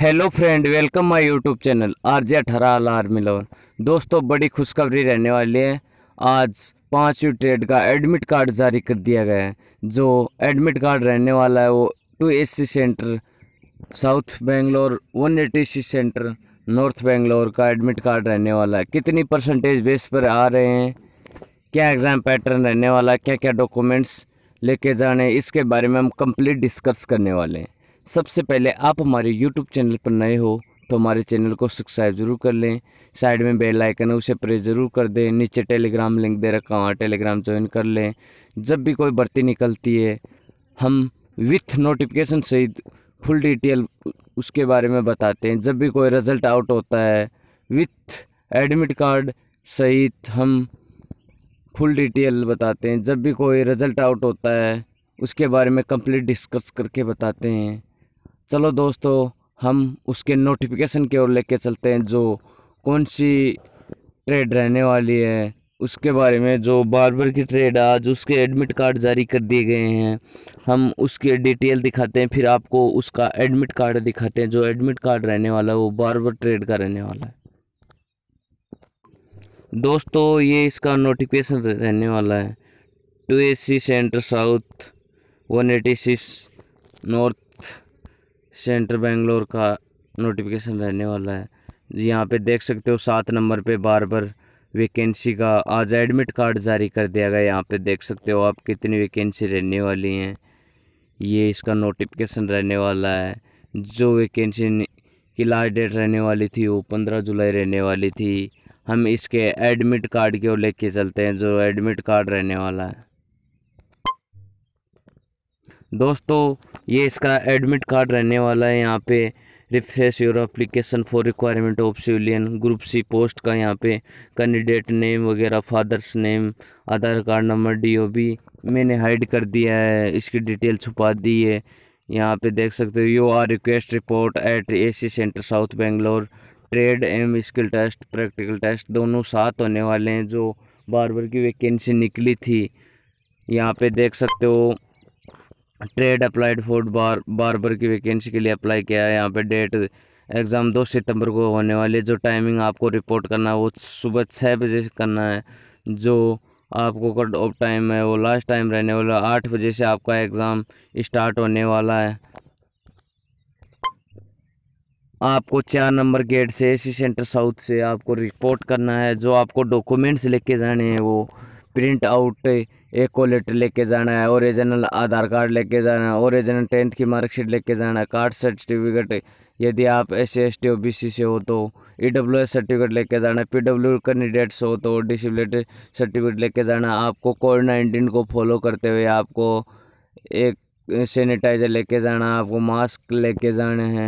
hello friend welcome my YouTube channel R J अठारह army लवन दोस्तों बड़ी खुशखबरी रहने वाली है आज पाँचवीं ट्रेड का एडमिट कार्ड जारी कर दिया गया है जो एडमिट कार्ड रहने वाला है वो two S C centre south Bangalore one A T C centre north Bangalore का एडमिट कार्ड रहने वाला है कितनी परसेंटेज बेस पर आ रहे हैं क्या एग्ज़ाम पैटर्न रहने वाला है क्या क्या डॉक्यूमेंट्स लेके जाने इसके बारे में हम कम्प्लीट डिस्कस करने वाले हैं सबसे पहले आप हमारे यूट्यूब चैनल पर नए हो तो हमारे चैनल को सब्सक्राइब जरूर कर लें साइड में बेल आइकन है उसे प्रेस ज़रूर कर दें नीचे टेलीग्राम लिंक दे रखा वहाँ टेलीग्राम ज्वाइन कर लें जब भी कोई भर्ती निकलती है हम विथ नोटिफिकेशन सहित फुल डिटेल उसके बारे में बताते हैं जब भी कोई रिज़ल्ट आउट होता है विथ एडमिट कार्ड सहित हम फुल डिटेल बताते हैं जब भी कोई रिज़ल्ट आउट होता है उसके बारे में कंप्लीट डिस्कस करके बताते हैं चलो दोस्तों हम उसके नोटिफिकेशन की ओर लेके चलते हैं जो कौन सी ट्रेड रहने वाली है उसके बारे में जो बार्बर की ट्रेड आज उसके एडमिट कार्ड जारी कर दिए गए हैं हम उसके डिटेल दिखाते हैं फिर आपको उसका एडमिट कार्ड दिखाते हैं जो एडमिट कार्ड रहने वाला है वो बार्बर ट्रेड का रहने वाला है दोस्तों ये इसका नोटिफिकेशन रहने वाला है two A C centre south one A T six north centre Bangalore का नोटिफिकेशन रहने वाला है यहाँ पे देख सकते हो सात नंबर पे बार बार वैकेंसी का आज एडमिट कार्ड जारी कर दिया गया यहाँ पे देख सकते हो आप कितनी वैकेंसी रहने वाली हैं ये इसका नोटिफिकेशन रहने वाला है जो वैकेंसी की लास्ट डेट रहने वाली थी वो पंद्रह जुलाई रहने वाली थी हम इसके एडमिट कार्ड की ओर लेके चलते हैं जो एडमिट कार्ड रहने वाला है दोस्तों ये इसका एडमिट कार्ड रहने वाला है यहाँ पे refresh your application for requirement of civilian group C post का यहाँ पे कैंडिडेट नेम वगैरह father's name Aadhaar card number D O B मैंने हाइड कर दिया है इसकी डिटेल छुपा दी है यहाँ पे देख सकते हो you are request report at C centre south Bangalore trade M skill test practical test दोनों साथ होने वाले हैं जो बार बार की वैकेंसी निकली थी यहाँ पे देख सकते हो ट्रेड अप्लाइड फूड बार बार की वैकेंसी के लिए अप्लाई किया है यहाँ पे डेट एग्ज़ाम दो सितंबर को होने वाली है जो टाइमिंग आपको रिपोर्ट करना है वो सुबह छः बजे करना है जो आपको कट ऑफ टाइम है वो लास्ट टाइम रहने वाला आठ बजे से आपका एग्ज़ाम स्टार्ट होने वाला है आपको चार नंबर गेट से एसी सेंटर साउथ से आपको रिपोर्ट करना है जो आपको डॉक्यूमेंट्स लेके जाने हैं वो प्रिंट आउट एक लेटर लेके जाना है ओरिजिनल आधार कार्ड लेके जाना है ओरिजिनल टेंथ की मार्कशीट लेके जाना है कार्ड सर्टिफिकेट यदि आप S C S T O B C से हो तो ई डब्ल्यू एस सर्टिफिकेट लेके जाना है पी डब्ल्यू कैंडिडेट्स हो तो डिसबिलिटी सर्टिफिकेट लेके जाना है आपको कोविड नाइन्टीन को फॉलो करते हुए आपको एक सैनिटाइज़र लेके जाना है आपको मास्क लेके जाना है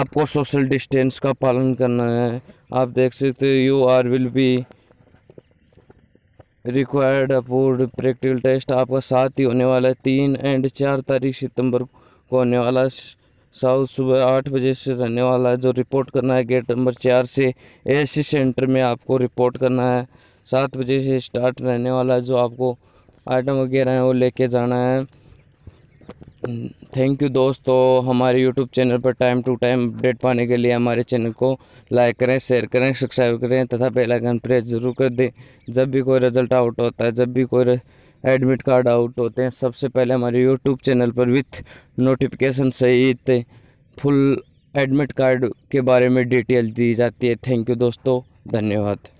आपको सोशल डिस्टेंस का पालन करना है आप देख सकते हो you are will be required approved practical test आपका साथ ही होने वाला है तीन एंड चार तारीख सितंबर को होने वाला साउथ सुबह आठ बजे से रहने वाला है जो रिपोर्ट करना है गेट नंबर चार से ए सेंटर में आपको रिपोर्ट करना है सात बजे से स्टार्ट रहने वाला है जो आपको आइटम वगैरह हैं वो लेके जाना है थैंक यू दोस्तों हमारे यूट्यूब चैनल पर टाइम टू टाइम अपडेट पाने के लिए हमारे चैनल को लाइक करें शेयर करें सब्सक्राइब करें तथा पहला आइकन प्रेस जरूर कर दें जब भी कोई रिजल्ट आउट होता है जब भी कोई एडमिट कार्ड आउट होते हैं सबसे पहले हमारे यूट्यूब चैनल पर विथ नोटिफिकेशन सहित फुल एडमिट कार्ड के बारे में डिटेल दी जाती है थैंक यू दोस्तों धन्यवाद